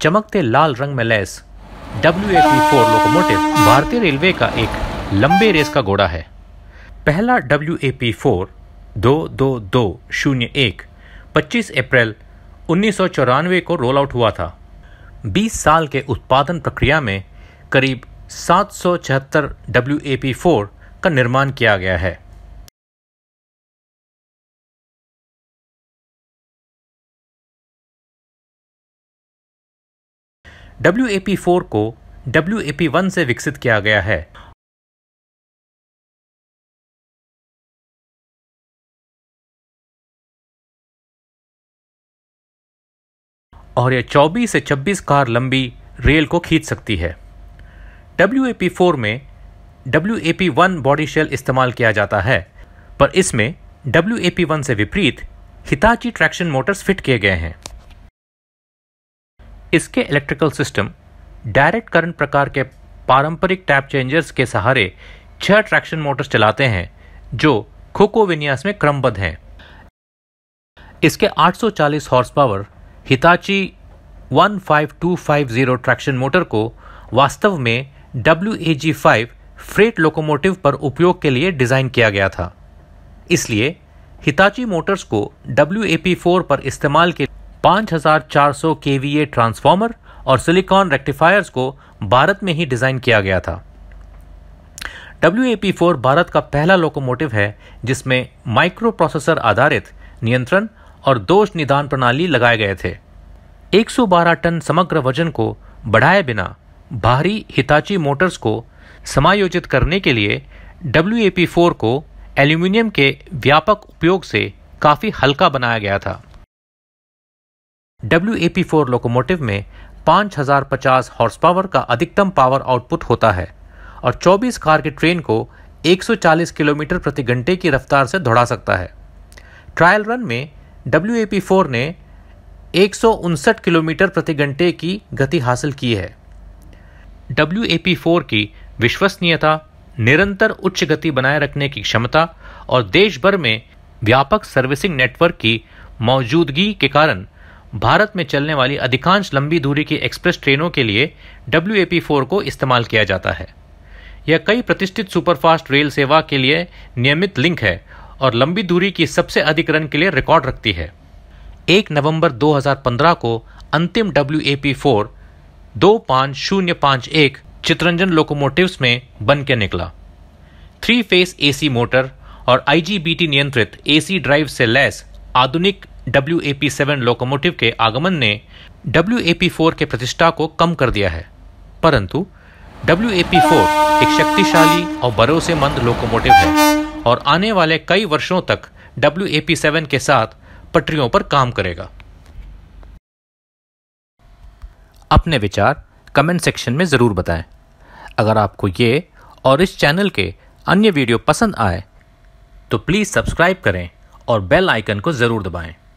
चमकते लाल रंग में लैस डब्ल्यू फोर लोकोमोटिव भारतीय रेलवे का एक लंबे रेस का घोड़ा है पहला डब्ल्यू ए पी फोर दो दो दो शून्य एक पच्चीस अप्रैल उन्नीस को रोल आउट हुआ था 20 साल के उत्पादन प्रक्रिया में करीब सात सौ छिहत्तर डब्ल्यू ए पी फोर का निर्माण किया गया है डब्ल्यू को डब्ल्यू से विकसित किया गया है और यह 24 से 26 कार लंबी रेल को खींच सकती है डब्ल्यू में डब्ल्यू बॉडी शेल इस्तेमाल किया जाता है पर इसमें डब्ल्यू से विपरीत हिताची ट्रैक्शन मोटर्स फिट किए गए हैं इसके इलेक्ट्रिकल सिस्टम डायरेक्ट करंट प्रकार के पारंपरिक टैप चेंजर्स के सहारे छह ट्रैक्शन मोटर्स चलाते हैं जो खोको विन्यास में क्रमबद्ध हैं इसके 840 horsepower Hitachi 15250 traction motor को वास्तव में डब्ल्यू 5 फ्रेट लोकोमोटिव पर उपयोग के लिए डिज़ाइन किया गया था इसलिए हिताची मोटर्स को डब्ल्यू पर इस्तेमाल के 5400 केवीए ट्रांसफार्मर और सिलिकॉन रेक्टिफायर्स को भारत में ही डिज़ाइन किया गया था डब्ल्यू फोर भारत का पहला लोकोमोटिव है जिसमें माइक्रो प्रोसेसर आधारित नियंत्रण और दोष निदान प्रणाली लगाए गए थे 112 टन समग्र वजन को बढ़ाए बिना भारी हिताची मोटर्स को समायोजित करने के लिए डब्ल्यू फोर को एल्यूमिनियम के व्यापक उपयोग से काफ़ी हल्का बनाया गया था डब्ल्यू फोर लोकोमोटिव में 5050 हॉर्स पावर का अधिकतम पावर आउटपुट होता है और 24 कार की ट्रेन को 140 किलोमीटर प्रति घंटे की रफ्तार से दौड़ा सकता है ट्रायल रन में डब्ल्यू फोर ने एक किलोमीटर प्रति घंटे की गति हासिल की है डब्ल्यू फोर की विश्वसनीयता निरंतर उच्च गति बनाए रखने की क्षमता और देश भर में व्यापक सर्विसिंग नेटवर्क की मौजूदगी के कारण भारत में चलने वाली अधिकांश लंबी दूरी की एक्सप्रेस ट्रेनों के लिए डब्ल्यू फोर को इस्तेमाल किया जाता है यह कई प्रतिष्ठित सुपरफास्ट रेल सेवा के लिए नियमित लिंक है और लंबी दूरी की सबसे अधिक रन के लिए रिकॉर्ड रखती है एक नवंबर 2015 को अंतिम डब्ल्यू ए पी फोर दो पाँच शून्य पाँच एक चित्रंजन लोकोमोटिव्स में बन के निकला थ्री फेस एसी मोटर और आईजीबीटी नियंत्रित एसी ड्राइव से लैस आधुनिक W A P seven locomotive के आगमन ने डब्ल्यू ए पी फोर के प्रतिष्ठा को कम कर दिया है परंतु डब्ल्यू ए पी फोर एक शक्तिशाली और भरोसेमंद लोकोमोटिव है और आने वाले कई वर्षों तक डब्ल्यू ए पी सेवन के साथ पटरियों पर काम करेगा अपने विचार कमेंट सेक्शन में ज़रूर बताएं अगर आपको ये और इस चैनल के अन्य वीडियो पसंद आए तो प्लीज़ सब्सक्राइब करें और बेल आइकन को ज़रूर दबाएं